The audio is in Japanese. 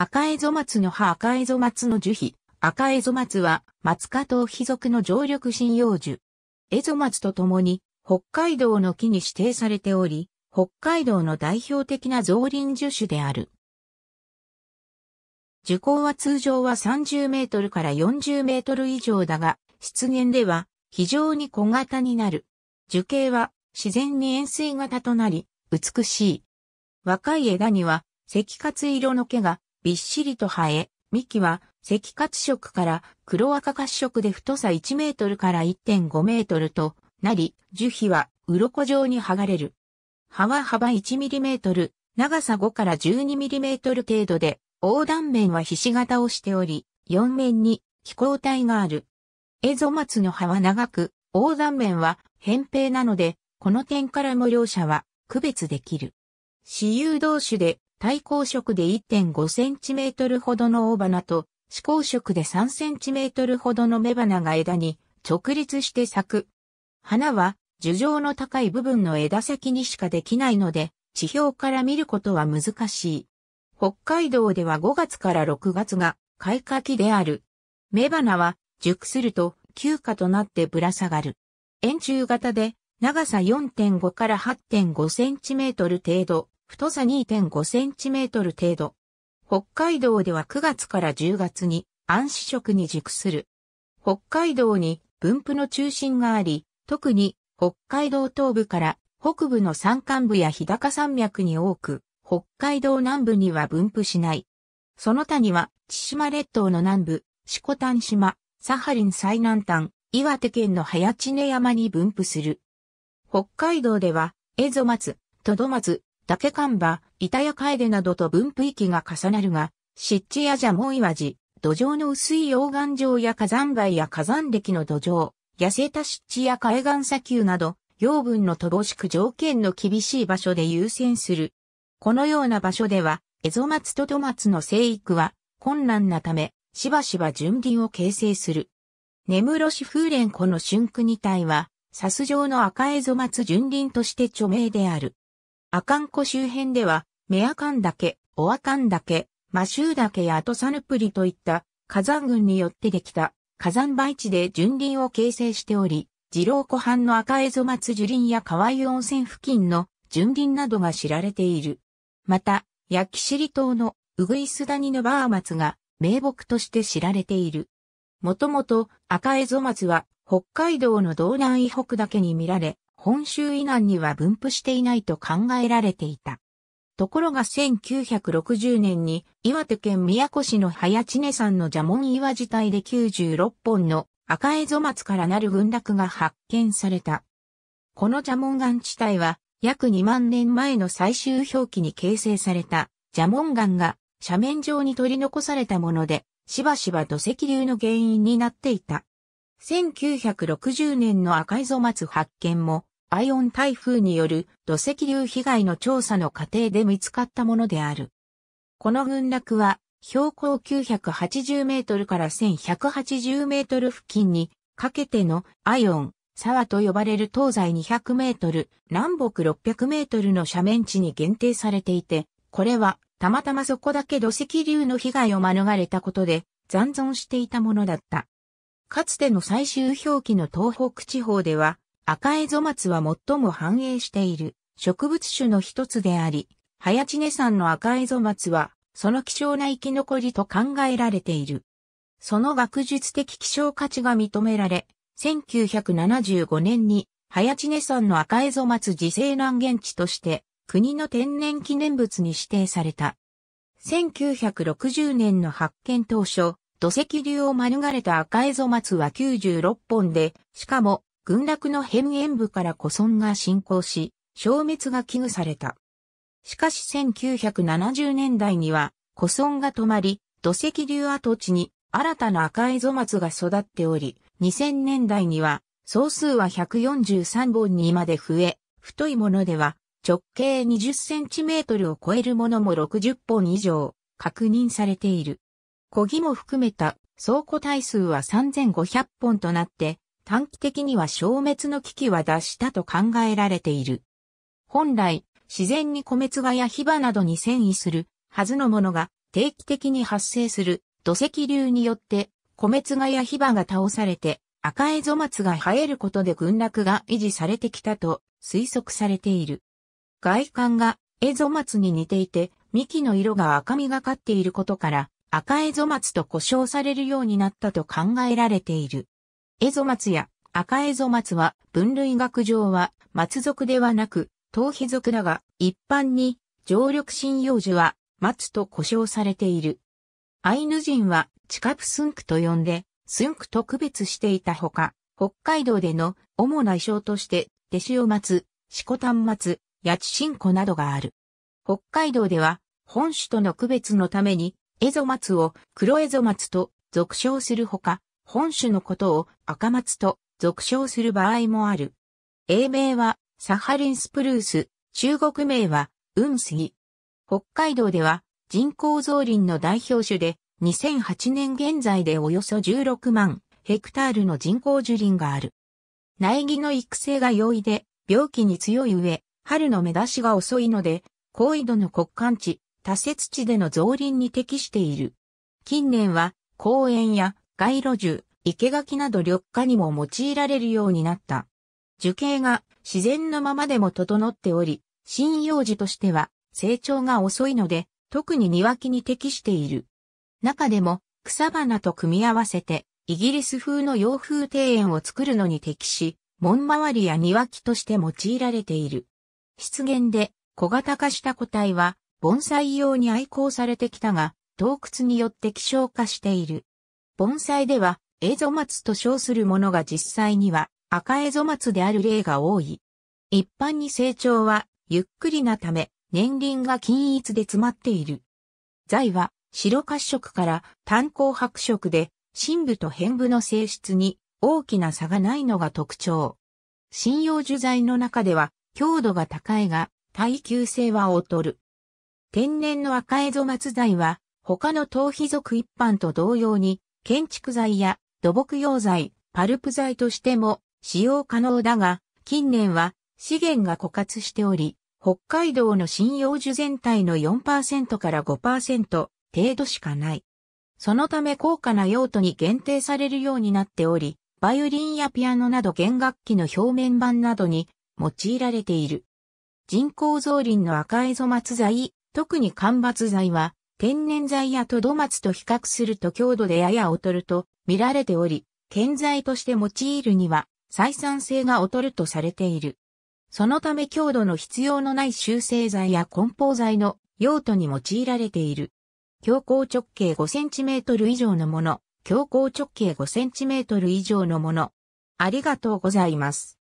赤蝦夷松の葉赤蝦夷松の樹皮。赤蝦夷松は、松下藤貴族の常緑針葉樹。蝦夷松と共に、北海道の木に指定されており、北海道の代表的な造林樹種である。樹高は通常は30メートルから40メートル以上だが、湿原では非常に小型になる。樹形は自然に円錐型となり、美しい。若い枝には、赤褐色の毛がびっしりと生え、幹は赤褐色から黒赤褐色で太さ1メートルから1.5メートルとなり、樹皮は鱗状に剥がれる。葉は幅1ミリメートル、長さ5から12ミリメートル程度で、横断面はひし形をしており、4面に気候体がある。エゾマツの葉は長く、横断面は扁平なので、この点からも両者は区別できる。私有同種で対光色で 1.5cm ほどの大花と、視光色で 3cm ほどの雌花が枝に直立して咲く。花は樹状の高い部分の枝先にしかできないので、地表から見ることは難しい。北海道では5月から6月が開花期である。雌花は熟すると休暇となってぶら下がる。円柱型で長さ4.5から8.5センチメートル程度、太さ2.5センチメートル程度。北海道では9月から10月に暗視色に熟する。北海道に分布の中心があり、特に北海道東部から北部の山間部や日高山脈に多く、北海道南部には分布しない。その他には、千島列島の南部、四股丹島、サハリン最南端、岩手県の早知根山に分布する。北海道では、蝦夷松、トド松、竹看板、板や楓などと分布域が重なるが、湿地やモイワジ、土壌の薄い溶岩状や火山灰や火山歴の土壌、痩せた湿地や海岸砂丘など、養分の乏しく条件の厳しい場所で優先する。このような場所では、エゾマツとトマツの生育は困難なため、しばしば純林を形成する。根室市風蓮湖の春区二体は、サス状の赤エゾマツ純林として著名である。阿寒湖周辺では、メアカン岳、オアカン岳、マシュー岳やトサヌプリといった火山群によってできた火山媒地で巡林を形成しており、二郎湖畔の赤ゾマ松樹林や河合温泉付近の巡林などが知られている。また、焼き尻島のウグイスダニのバーマツが名木として知られている。もともと赤ゾマ松は北海道の道南以北だけに見られ、本州以南には分布していないと考えられていた。ところが1960年に岩手県宮古市の早知根山の蛇紋岩自体で96本の赤蝦夷松からなる群落が発見された。この蛇紋岩地帯は約2万年前の最終表記に形成された蛇紋岩が斜面上に取り残されたもので、しばしば土石流の原因になっていた。1960年の赤蝦夷松発見もアイオン台風による土石流被害の調査の過程で見つかったものである。この群落は、標高980メートルから1180メートル付近にかけてのアイオン、沢と呼ばれる東西200メートル、南北600メートルの斜面地に限定されていて、これはたまたまそこだけ土石流の被害を免れたことで残存していたものだった。かつての最終表記の東北地方では、赤エゾ松は最も繁栄している植物種の一つであり、早知根山の赤エゾ松は、その希少な生き残りと考えられている。その学術的希少価値が認められ、1975年に、早知根山の赤エゾ松自生難源地として、国の天然記念物に指定された。1960年の発見当初、土石流を免れた赤エゾ松は96本で、しかも群落の辺縁部から古村が進行し、消滅が危惧された。しかし1970年代には古村が止まり、土石流跡地に新たな赤いゾマツが育っており、2000年代には総数は143本にまで増え、太いものでは直径20センチメートルを超えるものも60本以上確認されている。小木も含めた倉庫体数は3500本となって、短期的には消滅の危機は脱したと考えられている。本来、自然に米粒やヒバなどに遷移するはずのものが定期的に発生する土石流によって米粒やヒバが倒されて赤いゾマツが生えることで群落が維持されてきたと推測されている。外観がエゾマツに似ていて幹の色が赤みがかっていることから赤エゾマツと呼称されるようになったと考えられている。エゾ松や赤エゾ松は分類学上は松属ではなく、頭皮属だが、一般に常緑針葉樹は松と呼称されている。アイヌ人はチカプスンクと呼んで、スンクと区別していたほか、北海道での主な衣装として、デシオ松、シコタン松、チシンコなどがある。北海道では、本種との区別のために、エゾ松を黒エゾ松と俗称するほか、本種のことを赤松と俗称する場合もある。英名はサハリンスプルース、中国名は雲杉。北海道では人工造林の代表種で2008年現在でおよそ16万ヘクタールの人工樹林がある。苗木の育成が容易で病気に強い上、春の目出しが遅いので、高緯度の国間地、多雪地での造林に適している。近年は公園や街路樹、生垣など緑化にも用いられるようになった。樹形が自然のままでも整っており、針葉樹としては成長が遅いので、特に庭木に適している。中でも草花と組み合わせて、イギリス風の洋風庭園を作るのに適し、門周りや庭木として用いられている。湿原で小型化した個体は、盆栽用に愛好されてきたが、洞窟によって希少化している。盆栽では、エゾマツと称するものが実際には赤エゾマツである例が多い。一般に成長はゆっくりなため年輪が均一で詰まっている。材は白褐色から炭鉱白色で深部と偏部の性質に大きな差がないのが特徴。針葉樹材の中では強度が高いが耐久性は劣る。天然の赤エゾマツ材は他の頭皮属一般と同様に建築材や土木用材、パルプ材としても使用可能だが、近年は資源が枯渇しており、北海道の針葉樹全体の4%から5%程度しかない。そのため高価な用途に限定されるようになっており、バイオリンやピアノなど弦楽器の表面板などに用いられている。人工造林の赤エゾ松材、特に間伐材は天然材やトドマツと比較すると強度でやや劣ると見られており、建材として用いるには採算性が劣るとされている。そのため強度の必要のない修正材や梱包材の用途に用いられている。強行直径 5cm 以上のもの、強行直径 5cm 以上のもの。ありがとうございます。